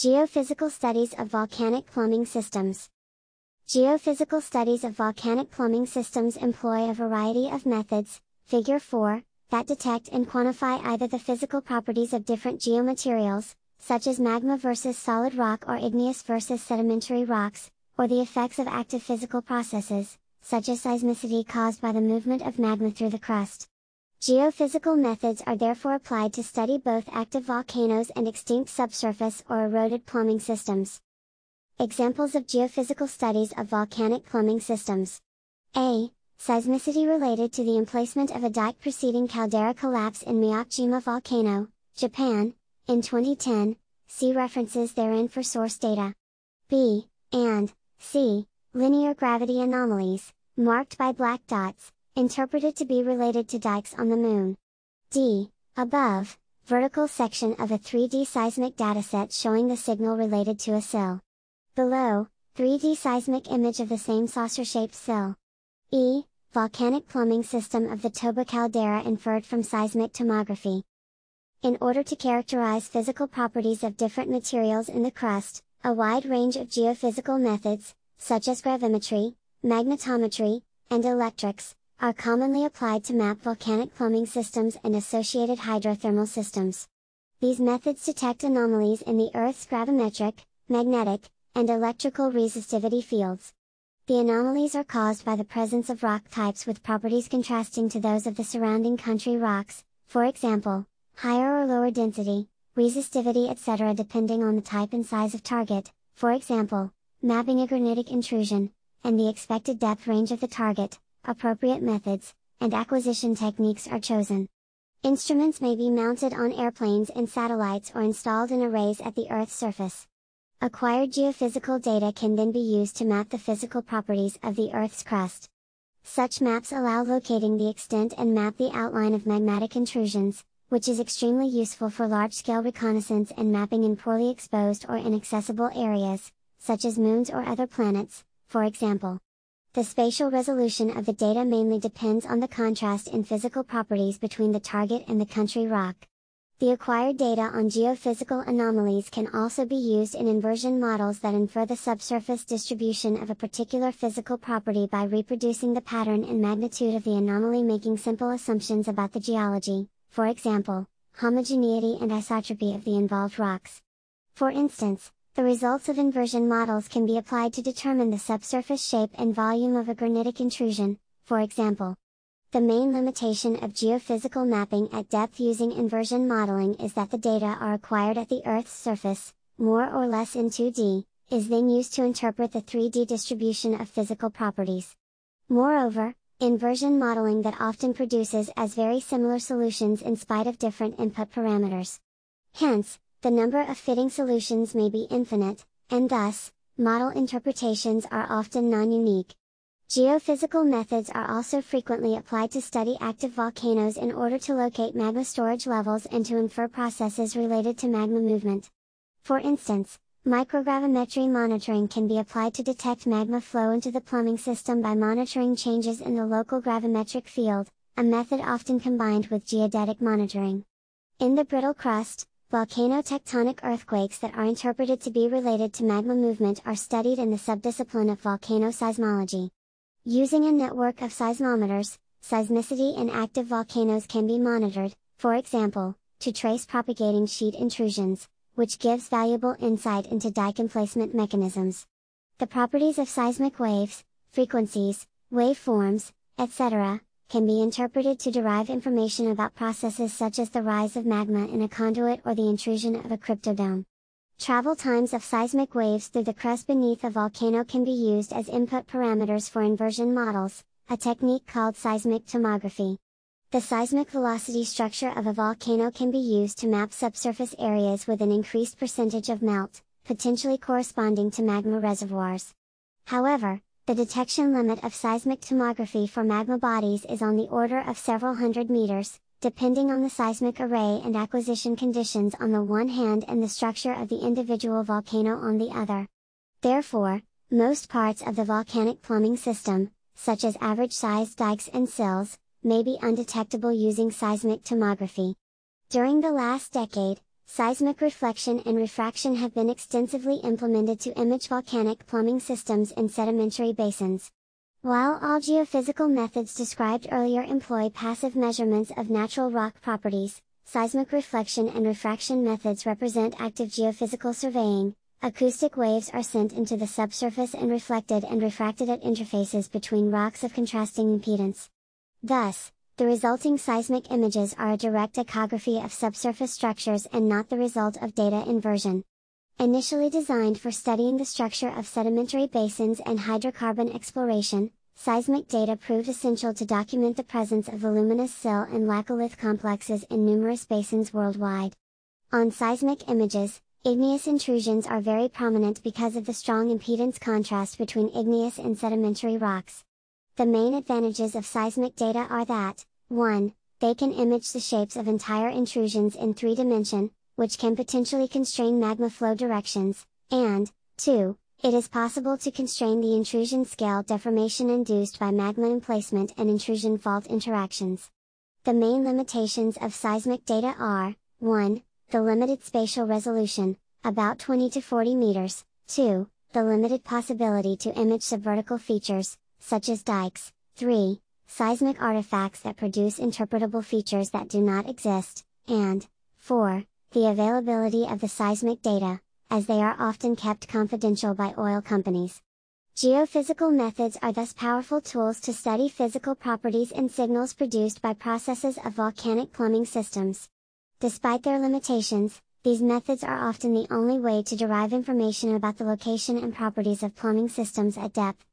Geophysical studies of volcanic plumbing systems. Geophysical studies of volcanic plumbing systems employ a variety of methods, figure 4, that detect and quantify either the physical properties of different geomaterials, such as magma versus solid rock or igneous versus sedimentary rocks, or the effects of active physical processes, such as seismicity caused by the movement of magma through the crust. Geophysical methods are therefore applied to study both active volcanoes and extinct subsurface or eroded plumbing systems. Examples of geophysical studies of volcanic plumbing systems. A. Seismicity related to the emplacement of a dike preceding caldera collapse in Miyajima volcano, Japan, in 2010, see references therein for source data. B. And, C. Linear gravity anomalies, marked by black dots, interpreted to be related to dikes on the Moon. D. Above, vertical section of a 3D seismic dataset showing the signal related to a sill. Below, 3D seismic image of the same saucer-shaped sill. E. Volcanic plumbing system of the Toba caldera inferred from seismic tomography. In order to characterize physical properties of different materials in the crust, a wide range of geophysical methods, such as gravimetry, magnetometry, and electrics, are commonly applied to map volcanic plumbing systems and associated hydrothermal systems. These methods detect anomalies in the Earth's gravimetric, magnetic, and electrical resistivity fields. The anomalies are caused by the presence of rock types with properties contrasting to those of the surrounding country rocks, for example, higher or lower density, resistivity etc. depending on the type and size of target, for example, mapping a granitic intrusion, and the expected depth range of the target, appropriate methods, and acquisition techniques are chosen. Instruments may be mounted on airplanes and satellites or installed in arrays at the Earth's surface. Acquired geophysical data can then be used to map the physical properties of the Earth's crust. Such maps allow locating the extent and map the outline of magmatic intrusions, which is extremely useful for large-scale reconnaissance and mapping in poorly exposed or inaccessible areas, such as moons or other planets, for example. The spatial resolution of the data mainly depends on the contrast in physical properties between the target and the country rock. The acquired data on geophysical anomalies can also be used in inversion models that infer the subsurface distribution of a particular physical property by reproducing the pattern and magnitude of the anomaly making simple assumptions about the geology, for example, homogeneity and isotropy of the involved rocks. For instance, the results of inversion models can be applied to determine the subsurface shape and volume of a granitic intrusion, for example. The main limitation of geophysical mapping at depth using inversion modeling is that the data are acquired at the Earth's surface, more or less in 2D, is then used to interpret the 3D distribution of physical properties. Moreover, inversion modeling that often produces as very similar solutions in spite of different input parameters. Hence, the number of fitting solutions may be infinite, and thus, model interpretations are often non-unique. Geophysical methods are also frequently applied to study active volcanoes in order to locate magma storage levels and to infer processes related to magma movement. For instance, microgravimetry monitoring can be applied to detect magma flow into the plumbing system by monitoring changes in the local gravimetric field, a method often combined with geodetic monitoring. In the brittle crust, Volcano tectonic earthquakes that are interpreted to be related to magma movement are studied in the subdiscipline of volcano seismology. Using a network of seismometers, seismicity in active volcanoes can be monitored, for example, to trace propagating sheet intrusions, which gives valuable insight into dike emplacement mechanisms. The properties of seismic waves, frequencies, waveforms, etc., can be interpreted to derive information about processes such as the rise of magma in a conduit or the intrusion of a cryptodome. Travel times of seismic waves through the crust beneath a volcano can be used as input parameters for inversion models, a technique called seismic tomography. The seismic velocity structure of a volcano can be used to map subsurface areas with an increased percentage of melt, potentially corresponding to magma reservoirs. However, the detection limit of seismic tomography for magma bodies is on the order of several hundred meters, depending on the seismic array and acquisition conditions on the one hand and the structure of the individual volcano on the other. Therefore, most parts of the volcanic plumbing system, such as average-sized dikes and sills, may be undetectable using seismic tomography. During the last decade, Seismic reflection and refraction have been extensively implemented to image volcanic plumbing systems in sedimentary basins. While all geophysical methods described earlier employ passive measurements of natural rock properties, seismic reflection and refraction methods represent active geophysical surveying. Acoustic waves are sent into the subsurface and reflected and refracted at interfaces between rocks of contrasting impedance. Thus, the resulting seismic images are a direct echography of subsurface structures and not the result of data inversion. Initially designed for studying the structure of sedimentary basins and hydrocarbon exploration, seismic data proved essential to document the presence of voluminous sill and laccolith complexes in numerous basins worldwide. On seismic images, igneous intrusions are very prominent because of the strong impedance contrast between igneous and sedimentary rocks. The main advantages of seismic data are that, 1. They can image the shapes of entire intrusions in three dimension, which can potentially constrain magma flow directions, and, 2. It is possible to constrain the intrusion scale deformation induced by magma emplacement and intrusion fault interactions. The main limitations of seismic data are 1. The limited spatial resolution, about 20 to 40 meters, 2. The limited possibility to image subvertical features, such as dikes, 3 seismic artifacts that produce interpretable features that do not exist, and, 4. The availability of the seismic data, as they are often kept confidential by oil companies. Geophysical methods are thus powerful tools to study physical properties and signals produced by processes of volcanic plumbing systems. Despite their limitations, these methods are often the only way to derive information about the location and properties of plumbing systems at depth.